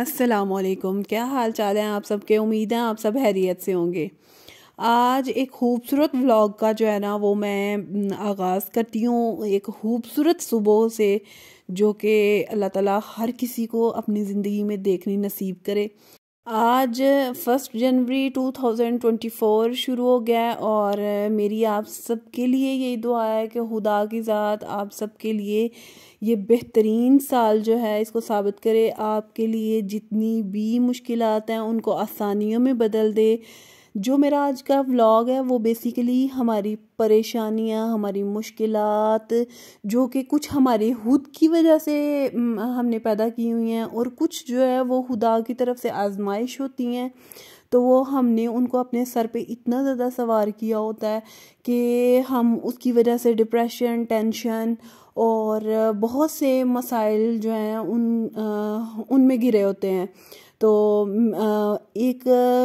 असलकुम क्या हाल चाल हैं आप सबके उम्मीद है आप सब हैरियत से होंगे आज एक खूबसूरत व्लॉग का जो है ना वो मैं आगाज़ करती हूँ एक खूबसूरत सुबह से जो कि अल्लाह ताला हर किसी को अपनी ज़िंदगी में देखनी नसीब करे आज फर्स्ट जनवरी 2024 शुरू हो गया है और मेरी आप सबके लिए यही दुआ है कि खुदा की ज़ात आप सबके लिए ये बेहतरीन साल जो है इसको साबित करे आपके लिए जितनी भी मुश्किल हैं उनको आसानियों में बदल दे जो मेरा आज का व्लॉग है वो बेसिकली हमारी परेशानियाँ हमारी मुश्किल जो कि कुछ हमारे खुद की वजह से हमने पैदा की हुई हैं और कुछ जो है वो खुदा की तरफ से आजमाइश होती हैं तो वो हमने उनको अपने सर पे इतना ज़्यादा सवार किया होता है कि हम उसकी वजह से डिप्रेशन टेंशन और बहुत से मसाइल जो हैं उन उनमें गिरे होते हैं तो एक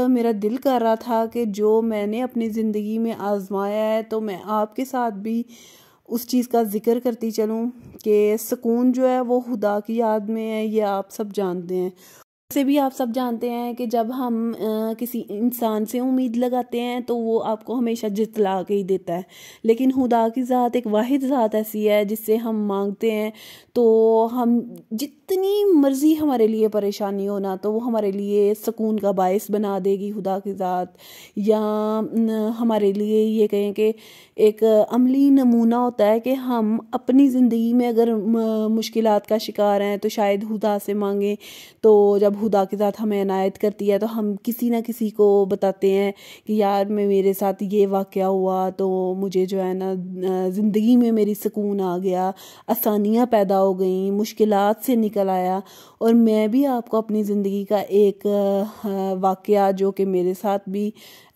मेरा दिल कर रहा था कि जो मैंने अपनी ज़िंदगी में आजमाया है तो मैं आपके साथ भी उस चीज़ का ज़िक्र करती चलूँ कि सुकून जो है वो खुदा की याद में है ये आप सब जानते हैं वैसे भी आप सब जानते हैं कि जब हम आ, किसी इंसान से उम्मीद लगाते हैं तो वो आपको हमेशा जितला के ही देता है लेकिन खुदा की ज़ात एक वाहिद ज़ात ऐसी है जिससे हम मांगते हैं तो हम जित कितनी मर्जी हमारे लिए परेशानी हो ना तो वो हमारे लिए सुकून का बायस बना देगी खुदा की ज़ात या हमारे लिए ये कहें कि एक अमली नमूना होता है कि हम अपनी ज़िंदगी में अगर मुश्किल का शिकार हैं तो शायद हुदा से मांगें तो जब हुदा के साथ हमें अनायत करती है तो हम किसी ना किसी को बताते हैं कि यार मैं मेरे साथ ये वाक़ हुआ तो मुझे जो है ना ज़िंदगी में मेरी सुकून आ गया आसानियाँ पैदा हो गई मुश्किल से निकल निकल आया और मैं भी आपको अपनी ज़िंदगी का एक वाक़ जो कि मेरे साथ भी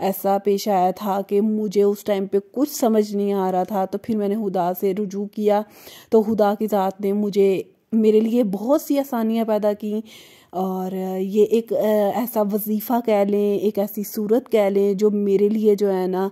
ऐसा पेश आया था कि मुझे उस टाइम पे कुछ समझ नहीं आ रहा था तो फिर मैंने खुदा से रुजू किया तो खुदा की ज़ात ने मुझे मेरे लिए बहुत सी आसानियाँ पैदा की और ये एक ऐसा वजीफ़ा कह लें एक ऐसी सूरत कह लें जो मेरे लिए जो है ना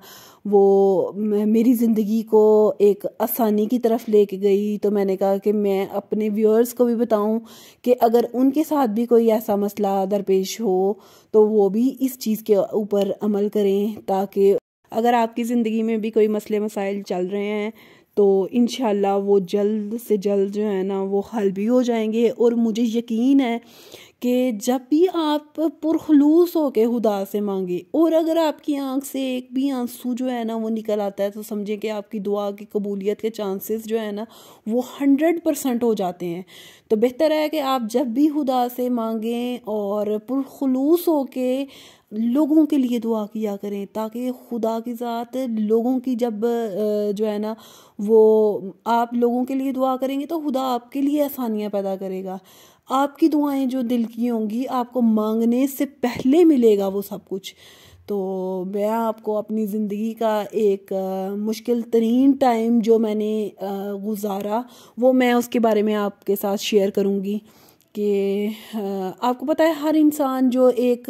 वो मेरी ज़िंदगी को एक आसानी की तरफ लेके गई तो मैंने कहा कि मैं अपने व्यूअर्स को भी बताऊं कि अगर उनके साथ भी कोई ऐसा मसला दरपेश हो तो वो भी इस चीज़ के ऊपर अमल करें ताकि अगर आपकी ज़िंदगी में भी कोई मसले मसाइल चल रहे हैं तो इन वो जल्द से जल्द जो है ना वो हल भी हो जाएंगे और मुझे यकीन है कि जब भी आप पुरखलूस होके खुदा से मांगे और अगर आपकी आंख से एक भी आंसू जो है ना वो निकल आता है तो समझें कि आपकी दुआ की कबूलियत के चांसेस जो है ना वो हंड्रेड परसेंट हो जाते हैं तो बेहतर है कि आप जब भी खुदा से मांगें और पुरखलूस होके लोगों के लिए दुआ किया करें ताकि खुदा की ज़ात लोगों की जब जो है ना वो आप लोगों के लिए दुआ करेंगे तो खुदा आपके लिए आसानियाँ पैदा करेगा आपकी दुआएं जो दिल की होंगी आपको मांगने से पहले मिलेगा वो सब कुछ तो मैं आपको अपनी ज़िंदगी का एक मुश्किल तरीन टाइम जो मैंने गुजारा वो मैं उसके बारे में आपके साथ शेयर करूँगी कि आपको पता है हर इंसान जो एक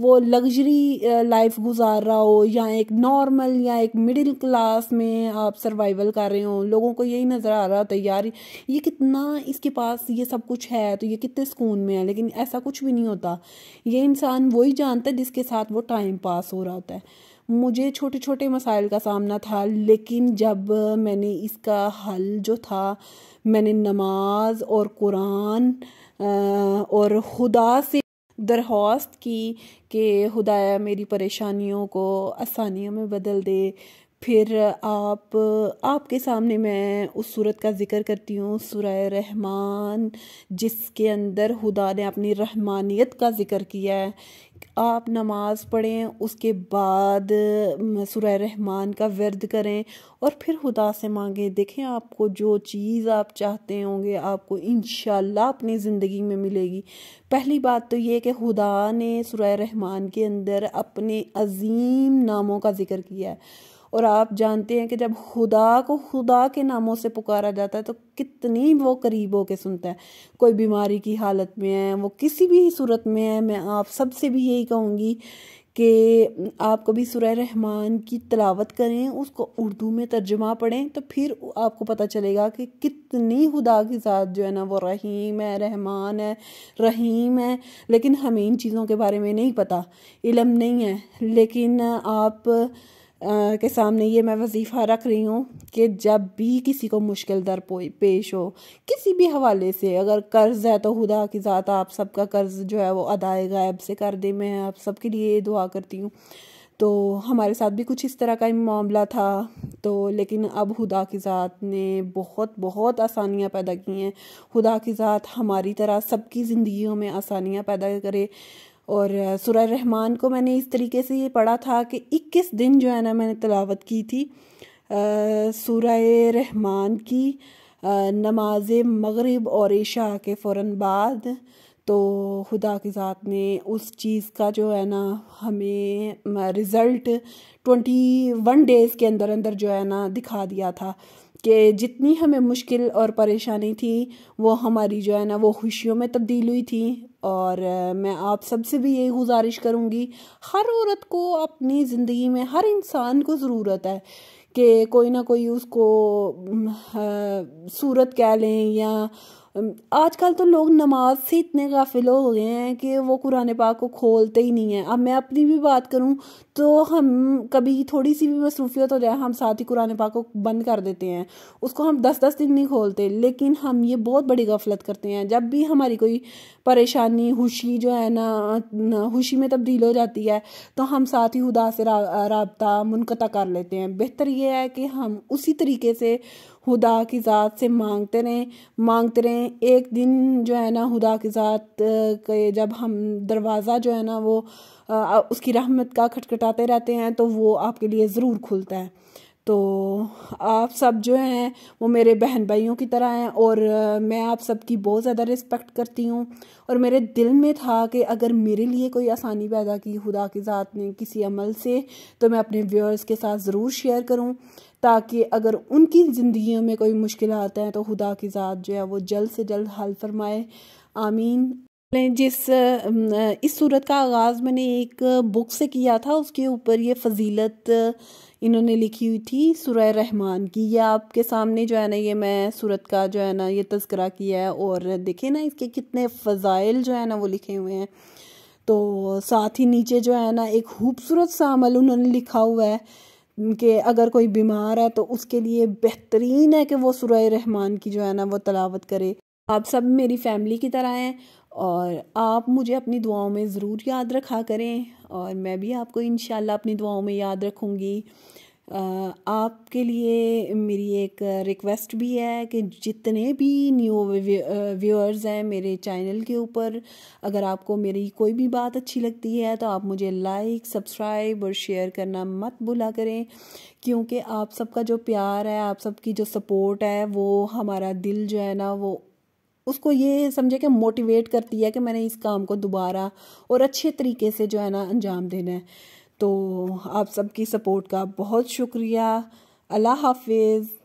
वो लग्जरी लाइफ गुजार रहा हो या एक नॉर्मल या एक मिडिल क्लास में आप सर्वाइवल कर रहे हो लोगों को यही नज़र आ रहा है यार ये कितना इसके पास ये सब कुछ है तो ये कितने सुकून में है लेकिन ऐसा कुछ भी नहीं होता ये इंसान वही जानता है जिसके साथ वो टाइम पास हो रहा होता है मुझे छोटे छोटे मसाइल का सामना था लेकिन जब मैंने इसका हल जो था मैंने नमाज और कुरान और खुदा से दरख्वास्त की कि खुदाया मेरी परेशानियों को आसानियों में बदल दे फिर आप आपके सामने मैं उस सूरत का ज़िक्र करती हूँ सुरह रहमान जिसके अंदर खुदा ने अपनी रहमानियत का ज़िक्र किया है आप नमाज़ पढ़ें उसके बाद सुरह रहमान का वर्द करें और फिर खुदा से मांगें देखें आपको जो चीज़ आप चाहते होंगे आपको इन अपनी ज़िंदगी में मिलेगी पहली बात तो ये कि खुदा ने सुरह रहमान के अंदर अपने अजीम नामों का ज़िक्र किया है और आप जानते हैं कि जब खुदा को खुदा के नामों से पुकारा जाता है तो कितनी वो करीब के सुनता है कोई बीमारी की हालत में है वो किसी भी सूरत में है मैं आप सबसे भी यही कहूँगी कि आप कभी सुरह रहमान की तलावत करें उसको उर्दू में तर्जमा पढ़ें तो फिर आपको पता चलेगा कि कितनी खुदा की ज़ात जो है ना वो रहीम है रहमान है रहीम है लेकिन हमें इन चीज़ों के बारे में नहीं पता इलम नहीं है लेकिन आप के सामने ये मैं वजीफ़ा रख रही हूँ कि जब भी किसी को मुश्किल दर पेश हो किसी भी हवाले से अगर कर्ज़ है तो खुदा की ज़ात आप सबका कर्ज़ जो है वो अदाए गायब से कर दे मैं आप सबके लिए दुआ करती हूँ तो हमारे साथ भी कुछ इस तरह का मामला था तो लेकिन अब खुदा की ज़ात ने बहुत बहुत आसानियाँ पैदा की हैं खुदा की ज़ात हमारी तरह सबकी ज़िंदगियों में आसानियाँ पैदा करे और सुरा रहमान को मैंने इस तरीके से ये पढ़ा था कि 21 दिन जो है ना मैंने तलावत की थी सुरा रहमान की नमाज मगरिब और इशा के फ़ौर बाद तो खुदा के ज़ात ने उस चीज़ का जो है ना हमें रिज़ल्ट ट्वेंटी वन डेज़ के अंदर अंदर जो है ना दिखा दिया था कि जितनी हमें मुश्किल और परेशानी थी वो हमारी जो है ना वो खुशियों में तब्दील हुई थी और मैं आप सबसे भी यही गुजारिश करूँगी हर औरत को अपनी ज़िंदगी में हर इंसान को ज़रूरत है कि कोई ना कोई उसको सूरत कह लें या आजकल तो लोग नमाज से इतने गाफिल हो गए हैं कि वो कुरान पाक को खोलते ही नहीं है अब मैं अपनी भी बात करूँ तो हम कभी थोड़ी सी भी मसरूफियत हो जाए हम साथ ही कुरान पाक को बंद कर देते हैं उसको हम दस दस दिन नहीं खोलते लेकिन हम ये बहुत बड़ी गफलत करते हैं जब भी हमारी कोई परेशानी खुशी जो है ना खुशी में तब्दील हो जाती है तो हम साथ ही खुदा से रबता मुनता कर लेते हैं बेहतर ये है कि हम उसी तरीके से खुदा की ज़ात से मांगते रहें मांगते रहें एक दिन जो है ना खुदा की ज़ात के जब हम दरवाज़ा जो है ना वो उसकी रहमत का खटखटाते रहते हैं तो वो आपके लिए ज़रूर खुलता है तो आप सब जो हैं वो मेरे बहन भाइयों की तरह हैं और मैं आप सबकी बहुत ज़्यादा रिस्पेक्ट करती हूँ और मेरे दिल में था कि अगर मेरे लिए कोई आसानी पैदा की खुदा की ज़ात ने किसी अमल से तो मैं अपने व्यूअर्स के साथ ज़रूर शेयर करूँ ताकि अगर उनकी ज़िंदगी में कोई मुश्किल आता है तो खुदा की ज़ात जो है वो जल्द से जल्द हल फरमाए आमीन जिस इस सूरत का आगाज़ मैंने एक बुक से किया था उसके ऊपर ये फजीलत इन्होंने लिखी हुई थी सुरह रहमान की ये आपके सामने जो है ना ये मैं सूरत का जो है ना ये तस्करा किया है और देखे ना इसके कितने फ़ज़ाइल जो है ना वो लिखे हुए हैं तो साथ ही नीचे जो है ना एक खूबसूरत सा अमल उन्होंने लिखा हुआ है कि अगर कोई बीमार है तो उसके लिए बेहतरीन है कि वो सुरह रहमान की जो है ना वो तलावत करे आप सब मेरी फैमिली की तरह हैं और आप मुझे अपनी दुआओं में ज़रूर याद रखा करें और मैं भी आपको इन अपनी दुआओं में याद रखूँगी आपके लिए मेरी एक रिक्वेस्ट भी है कि जितने भी न्यू व्यूअर्स हैं मेरे चैनल के ऊपर अगर आपको मेरी कोई भी बात अच्छी लगती है तो आप मुझे लाइक सब्सक्राइब और शेयर करना मत भूला करें क्योंकि आप सबका जो प्यार है आप सबकी जो सपोर्ट है वो हमारा दिल जो है ना वो उसको ये समझे कि मोटिवेट करती है कि मैंने इस काम को दोबारा और अच्छे तरीके से जो है ना अंजाम देना है तो आप सबकी सपोर्ट का बहुत शुक्रिया अल्लाह हाफिज़